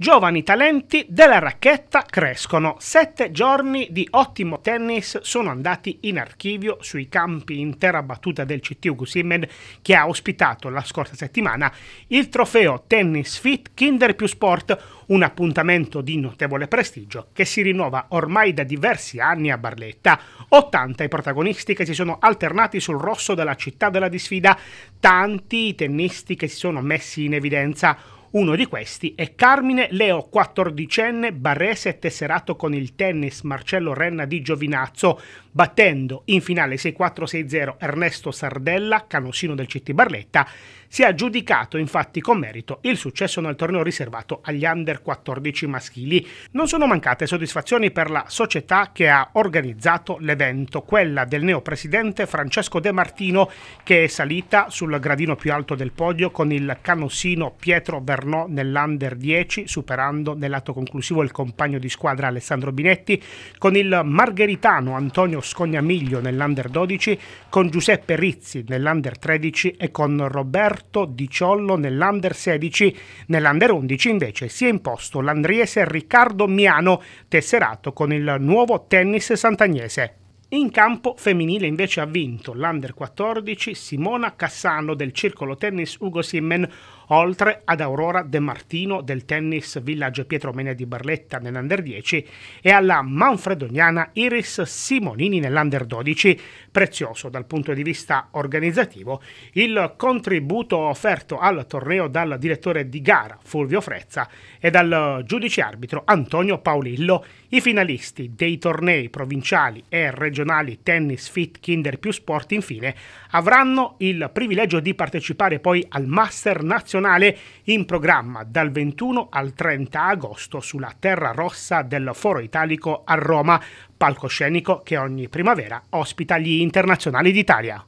Giovani talenti della racchetta crescono. Sette giorni di ottimo tennis sono andati in archivio sui campi in terra battuta del CT Ugusimen che ha ospitato la scorsa settimana il trofeo Tennis Fit Kinder più Sport, un appuntamento di notevole prestigio che si rinnova ormai da diversi anni a Barletta. 80 i protagonisti che si sono alternati sul rosso della città della disfida, tanti i tennisti che si sono messi in evidenza uno di questi è Carmine Leo, 14enne barrese tesserato con il tennis Marcello Renna di Giovinazzo, battendo in finale 6-4-6-0 Ernesto Sardella, canosino del CT Barletta, si è aggiudicato infatti con merito il successo nel torneo riservato agli under 14 maschili. Non sono mancate soddisfazioni per la società che ha organizzato l'evento, quella del neopresidente Francesco De Martino, che è salita sul gradino più alto del podio con il canosino Pietro Verratti internò nell'under 10 superando nell'atto conclusivo il compagno di squadra Alessandro Binetti con il margheritano Antonio Scognamiglio nell'under 12 con Giuseppe Rizzi nell'under 13 e con Roberto Di Ciollo nell'under 16 nell'under 11 invece si è imposto l'andriese Riccardo Miano tesserato con il nuovo tennis santagnese in campo femminile invece ha vinto l'Under 14 Simona Cassano del Circolo Tennis Ugo Simmen oltre ad Aurora De Martino del Tennis Village Pietro Menia di Barletta nell'Under 10 e alla manfredoniana Iris Simonini nell'Under 12. Prezioso dal punto di vista organizzativo il contributo offerto al torneo dal direttore di gara Fulvio Frezza e dal giudice arbitro Antonio Paolillo. I finalisti dei tornei provinciali e regionali Tennis Fit Kinder più Sport infine avranno il privilegio di partecipare poi al Master Nazionale internazionale in programma dal 21 al 30 agosto sulla Terra Rossa del Foro Italico a Roma, palcoscenico che ogni primavera ospita gli internazionali d'Italia.